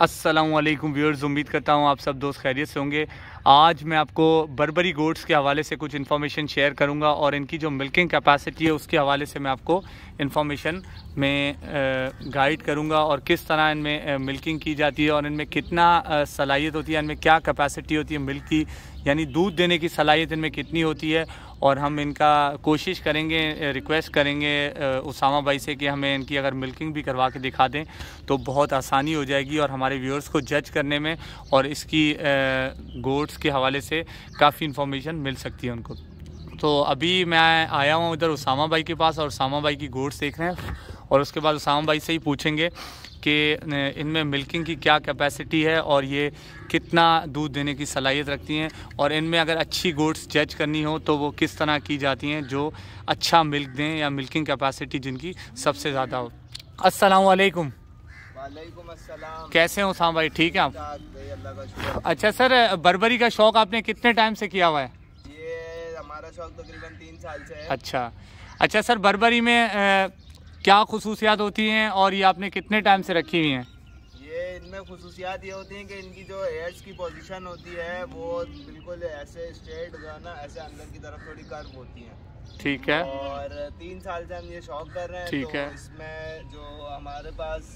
Aslam viewers उम्मीद करता हूँ आप सब दोस्त खैरियत से होंगे आज मैं आपको बर्बरी गोट्स के हवाले से कुछ इन्फॉर्मेशन शेयर करूँगा और इनकी जो मिल्किंग कैपेसिटी है उसके हवाले से मैं आपको इन्फॉर्मेशन में गाइड करूँगा और किस तरह इनमें मिल्किंग की जाती है और इनमें कितना सलाहियत होती है इनमें क्या कैपेसिटी होती है मिल्क की यानी दूध देने की सलाहियत इनमें कितनी होती है और हम इनका कोशिश करेंगे रिक्वेस्ट करेंगे उसामा भाई से कि हमें इनकी अगर मिल्किंग भी करवा के दिखा दें तो बहुत आसानी हो जाएगी और हमारे व्यूअर्स को जज करने में और इसकी गोड्स के हवाले से काफ़ी इन्फॉर्मेशन मिल सकती है उनको तो अभी मैं आया हूँ इधर उसामा भाई के पास और उसामा भाई की गोड्स देख रहे हैं और उसके बाद उसाम भाई से ही पूछेंगे कि इनमें मिल्किंग की क्या कैपेसिटी है और ये कितना दूध देने की सलाहियत रखती हैं और इनमें अगर अच्छी गोड्स जज करनी हो तो वो किस तरह की जाती हैं जो अच्छा मिल्क दें या मिल्किंग कैपेसिटी जिनकी सबसे ज़्यादा हो असलकुम कैसे हो साम भाई ठीक है आप अच्छा सर बर्बरी का शौक आपने कितने टाइम से किया हुआ है ये हमारा शौक तकरीबन तो तीन साल से है अच्छा अच्छा सर बर्बरी में क्या खसूसियात होती हैं और ये आपने कितने टाइम से रखी हुई हैं ये इनमें खसूसियात ये होती हैं कि इनकी जो एयर्स की पोजीशन होती है वो बिल्कुल ऐसे स्ट्रेट ना ऐसे अंदर की तरफ थोड़ी कर्व होती है ठीक है और तीन साल से हम ये शौक कर रहे हैं ठीक तो है इसमें जो हमारे पास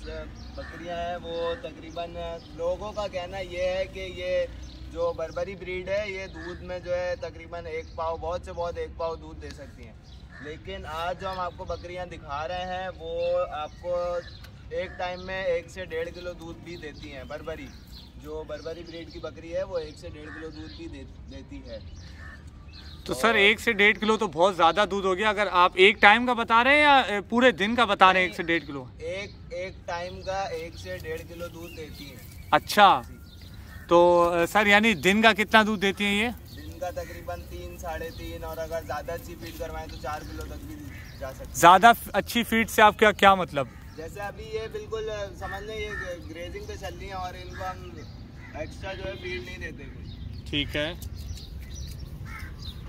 बकरियां हैं वो तकरीबन लोगों का कहना ये है कि ये जो बरबरी ब्रीड है ये दूध में जो है तकरीबन एक पाव बहुत से बहुत एक पाव दूध दे सकती हैं लेकिन आज जो हम आपको बकरियां दिखा रहे हैं वो आपको एक टाइम में एक से डेढ़ किलो दूध भी देती हैं बरबरी जो बरबरी ब्रीड की बकरी है वो एक से डेढ़ किलो दूध भी दे, देती है तो सर एक से डेढ़ किलो तो बहुत ज़्यादा दूध हो गया अगर आप एक टाइम का बता रहे हैं या पूरे दिन का बता रहे हैं एक से डेढ़ किलो एक एक टाइम का एक से डेढ़ किलो दूध देती है अच्छा तो सर यानी दिन का कितना दूध देती है ये का तकरीबन तीन साढ़े तीन और अगर ज़्यादा अच्छी फीड करवाएं तो चार किलो तक भी जा सकते ज़्यादा अच्छी फीड से आप क्या क्या मतलब जैसे अभी ये बिल्कुल समझ लें ये ग्रेजिंग पे चल रही है और इनको हम एक्स्ट्रा जो है फीड नहीं देते ठीक है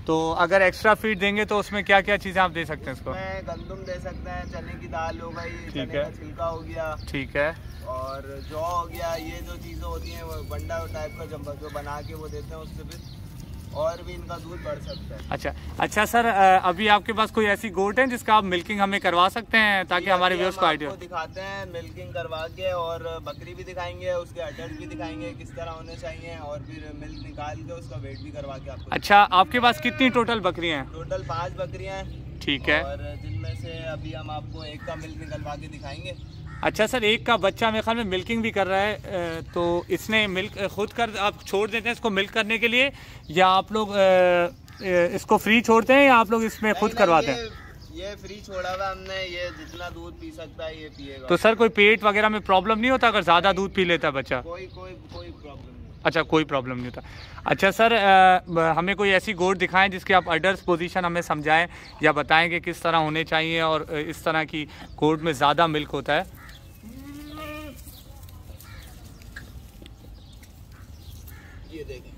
तो अगर एक्स्ट्रा फीड देंगे तो उसमें क्या क्या चीज़ें आप दे सकते हैं इसको गंदुम दे सकते हैं चने की दाल हो गई ठीक है छिलका हो गया ठीक है और जौ हो गया ये जो चीज़ें होती हैं वो बंडा टाइप का जो बना के वो देते हैं उससे फिर और भी इनका दूध बढ़ सकता है अच्छा अच्छा सर अभी आपके पास कोई ऐसी गोट है जिसका आप मिल्किंग हमें करवा सकते हैं ताकि हमारे व्यवस्था को आइडिया दिखाते हैं मिल्किंग करवा के और बकरी भी दिखाएंगे उसके अडल्ट भी दिखाएंगे किस तरह होने चाहिए और फिर मिल्क निकाल के उसका वेट भी करवा के आपको अच्छा आपके पास कितनी टोटल बकरियाँ हैं टोटल पाँच बकरियाँ हैं ठीक है और जिनमें से अभी हम आपको एक का मिल्क निकलवा के दिखाएंगे अच्छा सर एक का बच्चा मेरे ख्याल में मिल्किंग भी कर रहा है तो इसने मिल्क खुद कर आप छोड़ देते हैं इसको मिल्क करने के लिए या आप लोग इसको फ्री छोड़ते हैं या आप लोग इसमें खुद करवाते हैं ये फ्री छोड़ा हुआ हमने ये जितना दूध पी सकता है ये पिएगा तो सर कोई पेट वगैरह में प्रॉब्लम नहीं होता अगर ज़्यादा दूध पी लेता है बच्चा कोई कोई कोई प्रॉब्लम अच्छा कोई प्रॉब्लम नहीं होता अच्छा सर आ, हमें कोई ऐसी गोट दिखाएं जिसके आप अडर्स पोजीशन हमें समझाएं या बताएं कि किस तरह होने चाहिए और इस तरह की गोट में ज़्यादा मिल्क होता है ये देखें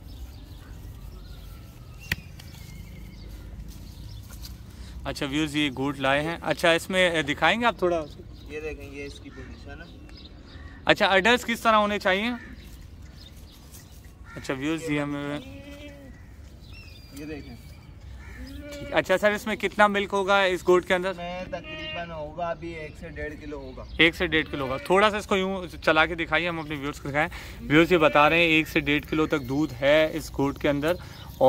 अच्छा व्यूज ये घूट लाए हैं अच्छा इसमें दिखाएंगे आप थोड़ा ये देखें ये इसकी पोजीशन है अच्छा अडल्ट किस तरह होने चाहिए अच्छा व्यूज ये हमें ये देखें अच्छा सर इसमें कितना मिल्क होगा इस गोट के अंदर तकरीबन होगा अभी एक से डेढ़ किलो होगा एक से डेढ़ किलो होगा थोड़ा सा इसको यूँ चला के दिखाइए हम अपने व्यूर्स को दिखाएं व्यूर्स ये बता रहे हैं एक से डेढ़ किलो तक दूध है इस गोट के अंदर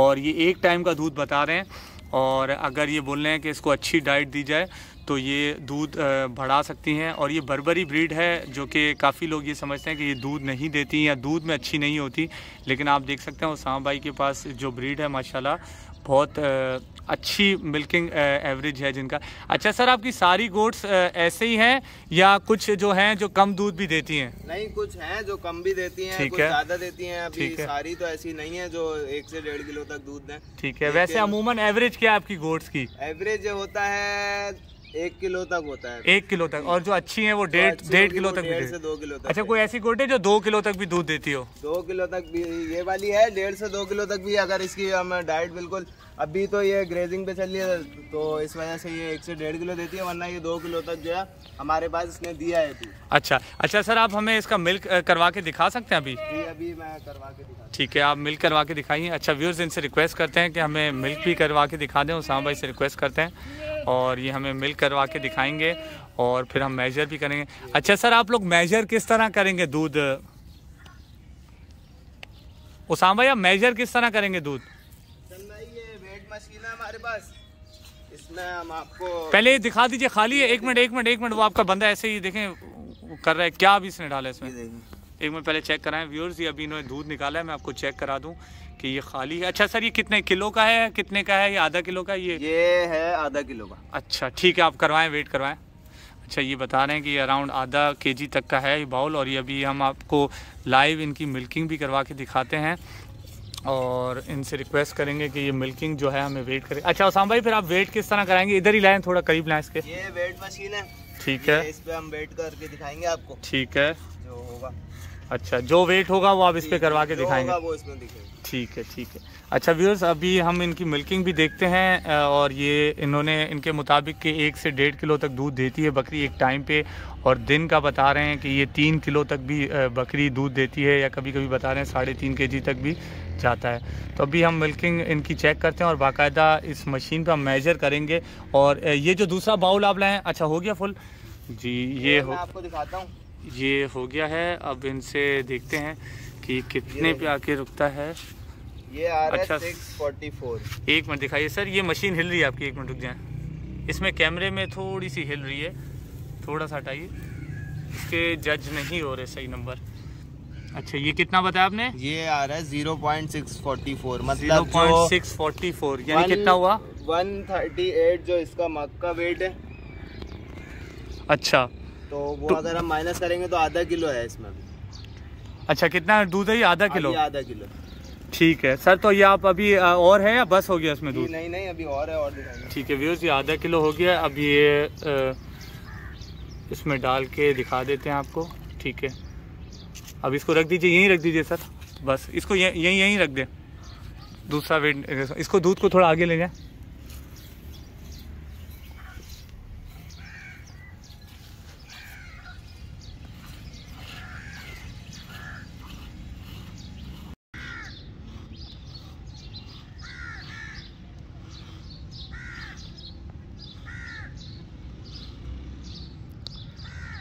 और ये एक टाइम का दूध बता रहे हैं और अगर ये बोल रहे हैं कि इसको अच्छी डाइट दी जाए तो ये दूध बढ़ा सकती हैं और ये बर्बरी ब्रीड है जो कि काफ़ी लोग ये समझते हैं कि ये दूध नहीं देती या दूध में अच्छी नहीं होती लेकिन आप देख सकते हैं उसामा भाई के पास जो ब्रीड है माशाल्लाह बहुत अच्छी मिल्किंग एवरेज है जिनका अच्छा सर आपकी सारी गोट्स ऐसे ही हैं या कुछ जो हैं जो कम दूध भी देती हैं नहीं कुछ हैं जो कम भी देती हैं ठीक है ज़्यादा देती हैं अभी सारी तो ऐसी नहीं है जो एक से डेढ़ किलो तक दूध दें ठीक है वैसे अमूमन एवरेज क्या है आपकी गोट्स की एवरेज होता है एक किलो तक होता है एक किलो तक और जो अच्छी है वो तो डेढ़ डेढ़ किलो तक डेढ़ से दो किलो तक अच्छा कोई ऐसी गोट है जो दो किलो तक भी दूध देती हो दो किलो तक भी ये वाली है डेढ़ से दो किलो तक भी अगर इसकी हम डाइट बिल्कुल अभी तो ये ग्रेजिंग पे चल रही है तो इस वजह से ये एक से डेढ़ किलो देती है वरना ये दो किलो तक जो है हमारे पास इसने दिया है दूध अच्छा अच्छा सर आप हमें इसका मिल्क करवा के दिखा सकते हैं अभी जी अभी मैं करवा के दिखा ठीक है आप मिल्क करवा के दिखाइए अच्छा व्यूर्स इनसे रिक्वेस्ट करते हैं कि हमें मिल्क भी करवा के दिखा दें उसामा भाई से रिक्वेस्ट करते हैं और ये हमें मिल करवा के दिखाएंगे और फिर हम मेजर भी करेंगे अच्छा सर आप लोग मेजर किस तरह करेंगे दूध उसाम भाई आप मेजर किस तरह करेंगे दूध पहले दिखा दीजिए खाली है एक मिनट एक मिनट एक मिनट वो आपका बंदा ऐसे ही देखें कर रहा है क्या अभी इसने डाला इसमें एक मिनट पहले चेक कराएं व्यूअर्स ये अभी इन्होंने दूध निकाला है मैं आपको चेक करा दूं कि ये खाली है अच्छा सर ये कितने किलो का है कितने का है ये आधा किलो का ये ये है आधा किलो का अच्छा ठीक है आप करवाएं वेट करवाएं अच्छा ये बता रहे हैं कि अराउंड आधा के जी तक का है ये बाउल और ये अभी हम आपको लाइव इनकी मिल्किंग भी करवा के दिखाते हैं और इनसे रिक्वेस्ट करेंगे कि ये मिल्किंग जो है हमें वेट करें अच्छा उसाम भाई फिर आप वेट किस तरह कराएंगे इधर ही लाएँ थोड़ा करीब लाएँ इसके ये वेट मशीन है ठीक है इस पर हम वेट करके दिखाएंगे आपको ठीक है जो होगा अच्छा जो वेट होगा वो आप इस पे करवा के दिखाएंगे ठीक है ठीक है अच्छा व्यूअर्स अभी हम इनकी मिल्किंग भी देखते हैं और ये इन्होंने इनके मुताबिक कि एक से डेढ़ किलो तक दूध देती है बकरी एक टाइम पे और दिन का बता रहे हैं कि ये तीन किलो तक भी बकरी दूध देती है या कभी कभी बता रहे हैं साढ़े तीन के जी तक भी जाता है तो अभी हम मिल्किंग इनकी चेक करते हैं और बाकायदा इस मशीन पर हम मेजर करेंगे और ये जो दूसरा बाउल आप लाएँ अच्छा हो गया फुल जी ये हो आपको दिखाता हूँ ये हो गया है अब इनसे देखते हैं कि कितने पे आके रुकता है ये आ रहा अच्छा, है 644 एक मिनट दिखाइए सर ये मशीन हिल रही है आपकी एक मिनट रुक जाए इसमें कैमरे में थोड़ी सी हिल रही है थोड़ा सा हटाइए इसके जज नहीं हो रहे सही नंबर अच्छा ये कितना बताया आपने ये आ रहा है zero point six forty four मतलब सिक्स फोर्टी फोर यानी कितना हुआ वन थर्टी एट जो इसका मक का वेट है अच्छा तो वो अगर हम माइनस करेंगे तो आधा किलो है इसमें अच्छा कितना दूध है ये आधा किलो आधा किलो ठीक है सर तो ये आप अभी और है या बस हो गया इसमें दूध नहीं नहीं अभी और है और ठीक है व्यूज ये आधा किलो हो गया अब ये इसमें डाल के दिखा देते हैं आपको ठीक है अब इसको रख दीजिए यहीं रख दीजिए सर बस इसको यहीं यहीं रख दें दूसरा वेट इसको दूध को थोड़ा आगे ले जाए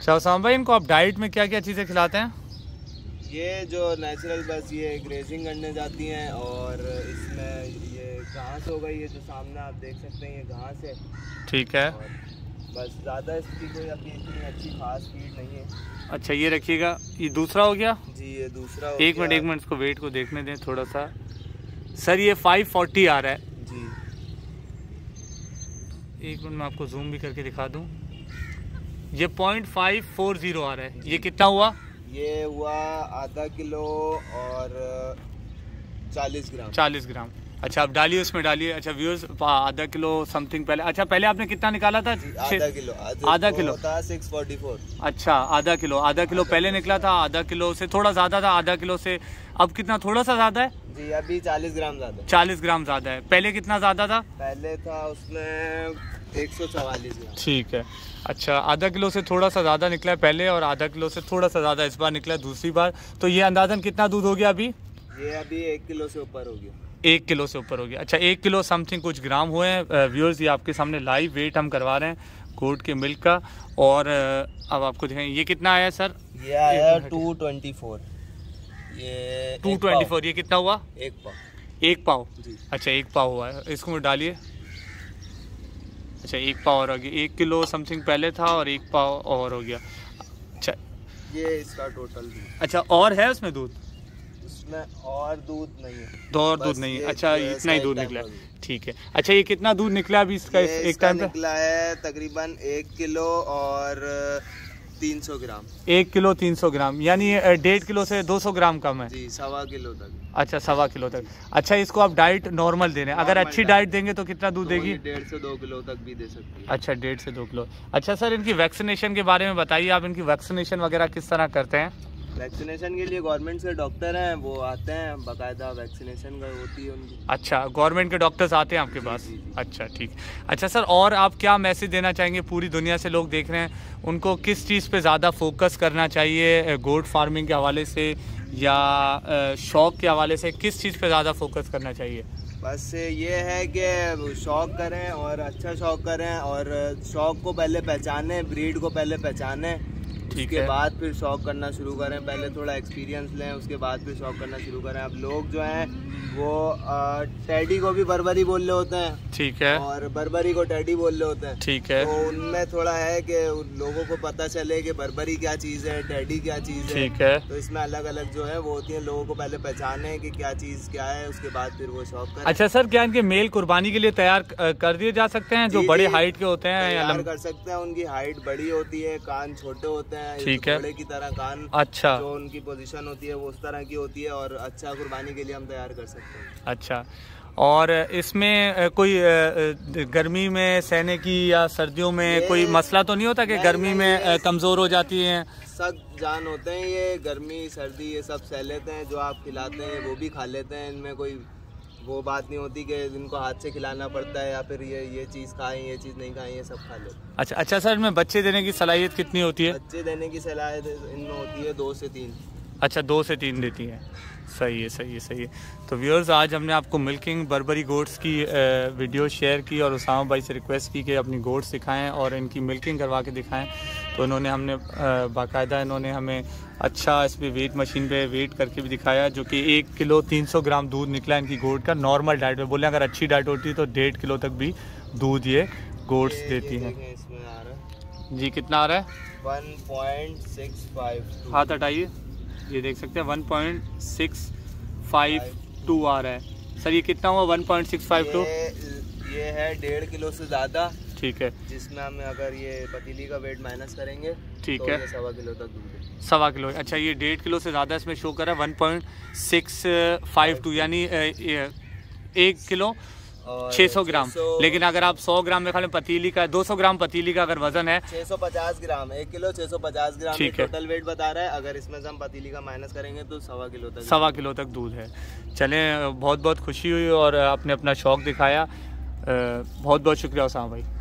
शाहसाम भाई इनको आप डाइट में क्या क्या चीज़ें खिलाते हैं ये जो नेचुरल बस ये ग्रेजिंग करने जाती हैं और इसमें ये घास हो गई है जो सामने आप देख सकते हैं ये घास है ठीक है बस ज़्यादा इसकी कोई अभी इतनी अच्छी खास फीड नहीं है अच्छा ये रखिएगा ये दूसरा हो गया जी ये दूसरा हो एक मिनट एक मिनट इसको वेट को देखने दें थोड़ा सा सर ये 540 आ रहा है जी एक मिनट मैं आपको जूम भी करके दिखा दूँ ये पॉइंट फाइव फोर जीरो आ रहा है ये कितना हुआ ये हुआ आधा किलो और चालीस ग्राम चालीस ग्राम अच्छा आप डालिए उसमें डालिए अच्छा व्यूज आधा किलो समथिंग पहले अच्छा पहले आपने कितना निकाला था आधा किलो आधा किलो सिक्स फोर्टी फोर अच्छा आधा किलो आधा किलो पहले निकला था आधा किलो से थोड़ा ज्यादा था आधा किलो से अब कितना थोड़ा सा ज्यादा है जी अभी चालीस ग्राम ज्यादा चालीस ग्राम ज्यादा है पहले कितना ज्यादा था पहले था उसमें एक सौ चवालीस ठीक है अच्छा आधा किलो से थोड़ा सा ज़्यादा निकला है पहले और आधा किलो से थोड़ा सा ज़्यादा इस बार निकला है दूसरी बार तो ये अंदाजन कितना दूध हो गया अभी ये अभी एक किलो से ऊपर हो गया एक किलो से ऊपर हो गया अच्छा एक किलो समथिंग कुछ ग्राम हुए हैं व्यूअर्स ये आपके सामने लाइव वेट हम करवा रहे हैं गोट के मिल्क का और अब आपको दिखाएं ये कितना आया सर ये आया टू ट्वेंटी फोर ये टू ट्वेंटी फोर ये कितना हुआ एक पाव एक पाव अच्छा एक पाव हुआ है इसको डालिए अच्छा एक पाव और हो गया एक किलो समथिंग पहले था और एक पाव और हो गया अच्छा ये इसका टोटल अच्छा और है उसमें दूध इसमें और दूध नहीं है दो तो और दूध नहीं अच्छा इतना ही दूध निकला ठीक है अच्छा ये कितना दूध निकला अभी इसका एक टाइम निकला है तकरीबन एक किलो और तीन सौ ग्राम एक किलो तीन सौ ग्राम यानी डेढ़ किलो से दो सौ ग्राम कम है जी सवा किलो तक अच्छा सवा किलो तक अच्छा इसको आप डाइट नॉर्मल दे रहे हैं अगर अच्छी डाइट देंगे तो कितना दूध तो देगी डेढ़ से दो किलो तक भी दे सकती है अच्छा डेढ़ से दो किलो अच्छा सर इनकी वैक्सीनेशन के बारे में बताइए आप इनकी वैक्सीनेशन वगैरह किस तरह करते हैं वैक्सीनेशन के लिए गवर्नमेंट से डॉक्टर हैं वो आते हैं बाकायदा वैक्सीनेशन का होती है उनकी अच्छा गवर्नमेंट के डॉक्टर्स आते हैं आपके पास अच्छा ठीक अच्छा सर और आप क्या मैसेज देना चाहेंगे पूरी दुनिया से लोग देख रहे हैं उनको किस चीज़ पे ज़्यादा फोकस करना चाहिए गोड फार्मिंग के हवाले से या शौक के हवाले से किस चीज़ पर ज़्यादा फोकस करना चाहिए बस ये है कि शौक करें और अच्छा शौक करें और शौक को पहले पहचानें ब्रीड को पहले पहचानें उसके बाद फिर शौक करना शुरू करें पहले थोड़ा एक्सपीरियंस लें उसके बाद फिर शौक करना शुरू करें अब लोग जो हैं वो टैडी को भी बरबरी बोल रहे होते हैं ठीक है और बरबरी को टैडी बोल रहे होते हैं ठीक है तो उनमें थोड़ा है कि लोगों को पता चले कि बरबरी क्या चीज़ है टैडी क्या चीज़ है ठीक है तो इसमें अलग अलग जो है वो होती है लोगों को पहले पहचाने कि क्या चीज़ क्या है उसके बाद फिर वो शौक करें अच्छा सर क्या इनके मेल कुर्बानी के लिए तैयार कर दिए जा सकते हैं जो बड़े हाइट के होते हैं कर सकते हैं उनकी हाइट बड़ी होती है कान छोटे होते हैं ठीक है की तरह कान अच्छा जो उनकी पोजीशन होती है वो उस तरह की होती है और अच्छा कुर्बानी के लिए हम तैयार कर सकते हैं अच्छा और इसमें कोई गर्मी में सहने की या सर्दियों में कोई मसला तो नहीं होता कि गर्मी में कमज़ोर हो जाती है सख्त जान होते हैं ये गर्मी सर्दी ये सब सह लेते हैं जो आप खिलाते हैं वो भी खा लेते हैं इनमें कोई वो बात नहीं होती कि जिनको हाथ से खिलाना पड़ता है या फिर ये ये चीज़ खाएं ये चीज़ नहीं खाएं ये सब खा लो अच्छा अच्छा सर में बच्चे देने की सलाहियत कितनी होती है बच्चे देने की सलाहियत इनमें होती है दो से तीन अच्छा दो से तीन देती है सही है सही है सही है तो व्यूअर्स आज हमने आपको मिल्किंग बर्बरी गोट्स की वीडियो शेयर की और उसामा भाई से रिक्वेस्ट की कि अपनी गोट्स दिखाएं और इनकी मिल्किंग करवा के दिखाएं तो उन्होंने हमने बाकायदा इन्होंने हमें अच्छा इस पर वेट मशीन पे वेट करके भी दिखाया जो कि एक किलो तीन सौ ग्राम दूध निकला इनकी गोट का नॉर्मल डाइट में बोले अगर अच्छी डाइट होती है तो डेढ़ किलो तक भी दूध ये गोट्स देती हैं जी कितना आ रहा है फाइव हाथ हटाइए ये देख सकते हैं one point six five two आ रहा है सर ये कितना हुआ one point six five two ये है डेढ़ किलो से ज़्यादा ठीक है जिसमें हम अगर ये पतीली का वेट माइनस करेंगे ठीक तो है सवा किलो तक दूध सवा किलो अच्छा ये डेढ़ किलो से ज़्यादा इसमें शो करा one point six five two यानी एक किलो छः सौ ग्राम लेकिन अगर आप सौ ग्राम में खाली पतीली का दो सौ ग्राम पतीली का अगर वजन है छः सौ पचास ग्राम एक किलो छः सौ पचास ग्राम ठीक है टोटल वेट बता रहा है अगर इसमें से हम पतीली का माइनस करेंगे तो सवा किलो तक सवा किलो तक दूध है चलें बहुत बहुत खुशी हुई और आपने अपना शौक दिखाया बहुत बहुत शुक्रिया उस भाई